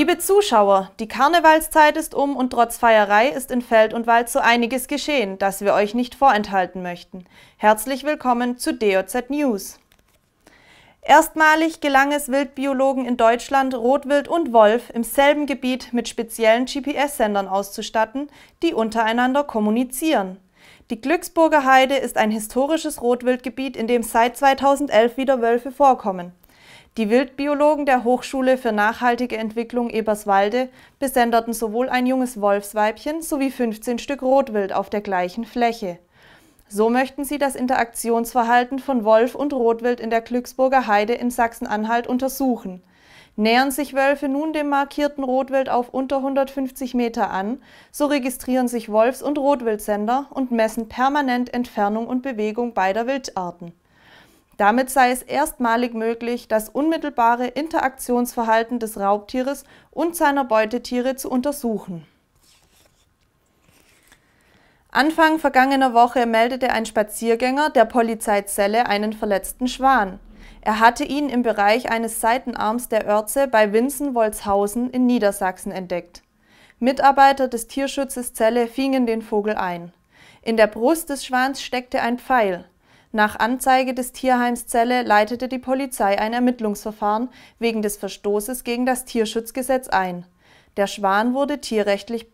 Liebe Zuschauer, die Karnevalszeit ist um und trotz Feierei ist in Feld und Wald so einiges geschehen, das wir euch nicht vorenthalten möchten. Herzlich willkommen zu DOZ News. Erstmalig gelang es Wildbiologen in Deutschland, Rotwild und Wolf im selben Gebiet mit speziellen GPS-Sendern auszustatten, die untereinander kommunizieren. Die Glücksburger Heide ist ein historisches Rotwildgebiet, in dem seit 2011 wieder Wölfe vorkommen. Die Wildbiologen der Hochschule für nachhaltige Entwicklung Eberswalde besenderten sowohl ein junges Wolfsweibchen sowie 15 Stück Rotwild auf der gleichen Fläche. So möchten sie das Interaktionsverhalten von Wolf und Rotwild in der Glücksburger Heide in Sachsen-Anhalt untersuchen. Nähern sich Wölfe nun dem markierten Rotwild auf unter 150 Meter an, so registrieren sich Wolfs- und Rotwildsender und messen permanent Entfernung und Bewegung beider Wildarten. Damit sei es erstmalig möglich, das unmittelbare Interaktionsverhalten des Raubtieres und seiner Beutetiere zu untersuchen. Anfang vergangener Woche meldete ein Spaziergänger der Polizeizelle einen verletzten Schwan. Er hatte ihn im Bereich eines Seitenarms der Örze bei Winsen-Wolzhausen in Niedersachsen entdeckt. Mitarbeiter des Tierschutzes Zelle fingen den Vogel ein. In der Brust des Schwans steckte ein Pfeil. Nach Anzeige des Tierheims Zelle leitete die Polizei ein Ermittlungsverfahren wegen des Verstoßes gegen das Tierschutzgesetz ein. Der Schwan wurde tierärztlich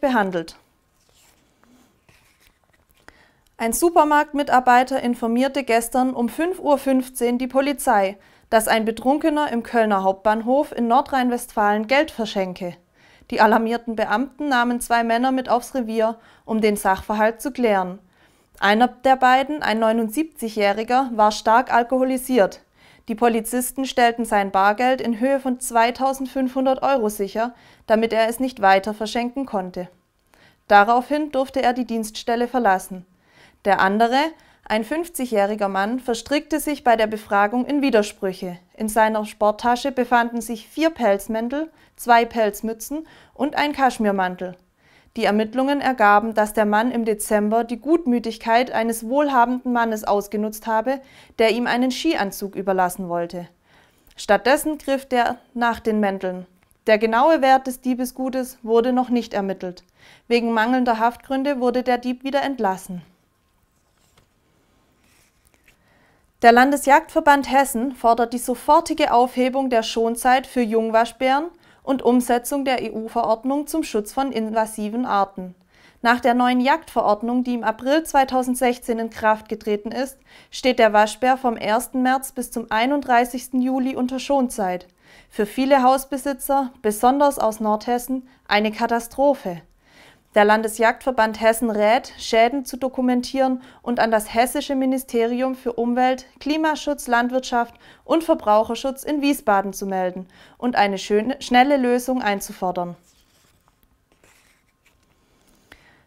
behandelt. Ein Supermarktmitarbeiter informierte gestern um 5.15 Uhr die Polizei, dass ein Betrunkener im Kölner Hauptbahnhof in Nordrhein-Westfalen Geld verschenke. Die alarmierten Beamten nahmen zwei Männer mit aufs Revier, um den Sachverhalt zu klären. Einer der beiden, ein 79-Jähriger, war stark alkoholisiert. Die Polizisten stellten sein Bargeld in Höhe von 2500 Euro sicher, damit er es nicht weiter verschenken konnte. Daraufhin durfte er die Dienststelle verlassen. Der andere, ein 50-jähriger Mann, verstrickte sich bei der Befragung in Widersprüche. In seiner Sporttasche befanden sich vier Pelzmäntel, zwei Pelzmützen und ein Kaschmirmantel. Die Ermittlungen ergaben, dass der Mann im Dezember die Gutmütigkeit eines wohlhabenden Mannes ausgenutzt habe, der ihm einen Skianzug überlassen wollte. Stattdessen griff der nach den Mänteln. Der genaue Wert des Diebesgutes wurde noch nicht ermittelt. Wegen mangelnder Haftgründe wurde der Dieb wieder entlassen. Der Landesjagdverband Hessen fordert die sofortige Aufhebung der Schonzeit für Jungwaschbären und Umsetzung der EU-Verordnung zum Schutz von invasiven Arten. Nach der neuen Jagdverordnung, die im April 2016 in Kraft getreten ist, steht der Waschbär vom 1. März bis zum 31. Juli unter Schonzeit. Für viele Hausbesitzer, besonders aus Nordhessen, eine Katastrophe. Der Landesjagdverband Hessen rät, Schäden zu dokumentieren und an das Hessische Ministerium für Umwelt, Klimaschutz, Landwirtschaft und Verbraucherschutz in Wiesbaden zu melden und eine schöne, schnelle Lösung einzufordern.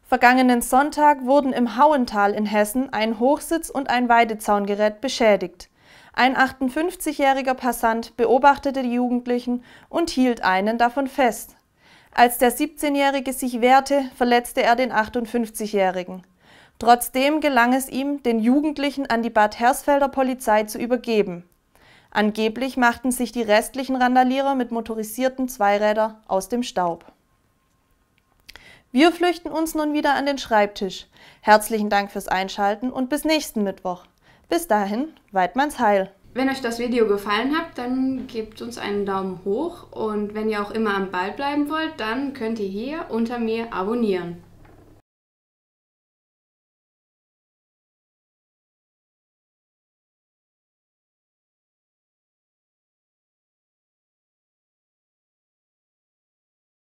Vergangenen Sonntag wurden im Hauental in Hessen ein Hochsitz und ein Weidezaungerät beschädigt. Ein 58-jähriger Passant beobachtete die Jugendlichen und hielt einen davon fest. Als der 17-Jährige sich wehrte, verletzte er den 58-Jährigen. Trotzdem gelang es ihm, den Jugendlichen an die Bad Hersfelder Polizei zu übergeben. Angeblich machten sich die restlichen Randalierer mit motorisierten Zweirädern aus dem Staub. Wir flüchten uns nun wieder an den Schreibtisch. Herzlichen Dank fürs Einschalten und bis nächsten Mittwoch. Bis dahin, Weidmanns Heil! Wenn euch das Video gefallen hat, dann gebt uns einen Daumen hoch und wenn ihr auch immer am Ball bleiben wollt, dann könnt ihr hier unter mir abonnieren.